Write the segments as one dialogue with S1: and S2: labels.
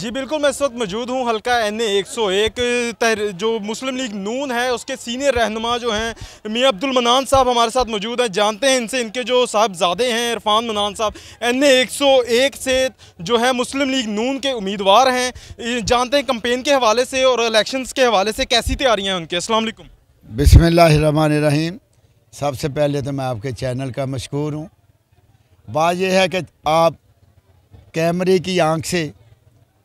S1: जी बिल्कुल मैं इस वक्त मौजूद हूँ हल्का एन ए एक सौ एक तहर जो मुस्लिम लीग नून है उसके सीनियर रहनुमा जो हैं मियाँ अब्दुल मनान साहब हमारे साथ मौजूद हैं जानते हैं इनसे इनके जो साहबजादे हैं इरफान मनान साहब एन ए एक सौ एक से जो है मुस्लिम लीग नून के उम्मीदवार हैं जानते हैं कंपेन के हवाले से और इलेक्शन के हवाले से कैसी तैयारियाँ हैं उनके असल
S2: बसमिल रहीम सबसे पहले तो मैं आपके चैनल का मशहूर हूँ बात यह है कि आप कैमरे की आँख से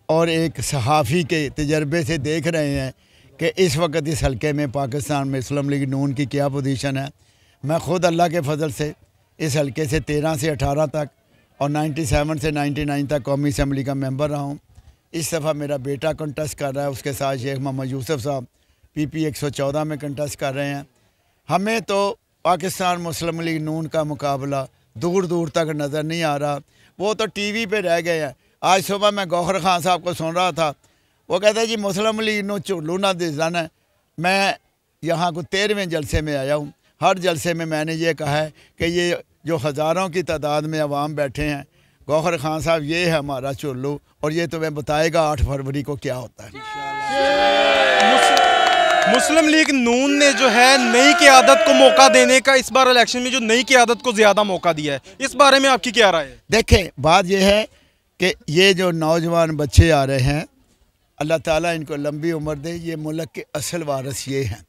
S2: और एक सहाफ़ी के तजर्बे से देख रहे हैं कि इस वक्त इस हल्के में पाकिस्तान में मुस्लिम लीग नून की क्या पोजीशन है मैं ख़ुद अल्लाह के फजल से इस हल्के से तेरह से अठारह तक और नाइन्टी सेवन से नाइन्टी नाइन तक कौमी असम्बली का मेम्बर रहा हूँ इस दफ़ा मेरा बेटा कंटेस्ट कर रहा है उसके साथ शेख मोहम्मद यूसुफ साहब पी पी एक सौ चौदह में कंटेस्ट कर रहे हैं हमें तो पाकिस्तान मुस्लिम लीग नून का मुकाबला दूर दूर तक नज़र नहीं आ रहा वो तो टी वी पर रह गए हैं आज सुबह मैं गौहर खान साहब को सुन रहा था वो कहते हैं जी मुस्लिम लीग नो झुलू ना दिसन है मैं यहाँ को तेरहवें जलसे में आया हूँ हर जलसे में मैंने ये कहा है कि ये जो हज़ारों की तादाद में आवाम बैठे हैं गौहर खान साहब ये है हमारा चुल्लू और ये तुम्हें बताएगा आठ फरवरी को क्या होता है
S1: मुस्लिम लीग नून ने जो है नई की आदत को मौका देने का इस बार इलेक्शन में जो नई की आदत को ज़्यादा मौका दिया है इस बारे में आपकी क्या राय है
S2: देखें बात यह है कि ये जो नौजवान बच्चे आ रहे हैं अल्लाह ताला इनको लंबी उम्र दे ये मुल्क के असल वारस ये हैं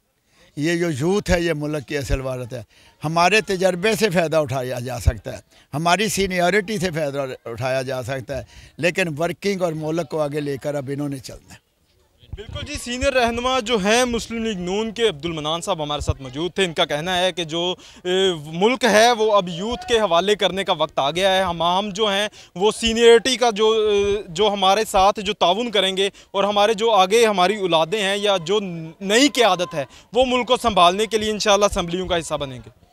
S2: ये जो यूथ है ये मुल्क की असल वारत है हमारे तजर्बे से फ़ायदा उठाया जा सकता है हमारी सीनियरिटी से फ़ायदा उठाया जा सकता है लेकिन वर्किंग और मुल्क को आगे लेकर अब इन्होंने चलना है
S1: बिल्कुल जी सीनियर रहनुमा जो हैं मुस्लिम लीग नून के अब्दुल मनान साहब हमारे साथ मौजूद थे इनका कहना है कि जो मुल्क है वो अब यूथ के हवाले करने का वक्त आ गया है हम हम जो हैं वो सीनियरिटी का जो जो हमारे साथ जो ताउन करेंगे और हमारे जो आगे हमारी उलादें हैं या जो नई क़्यादत है वो मुल्क को संभालने के लिए इन शाला का हिस्सा बनेंगे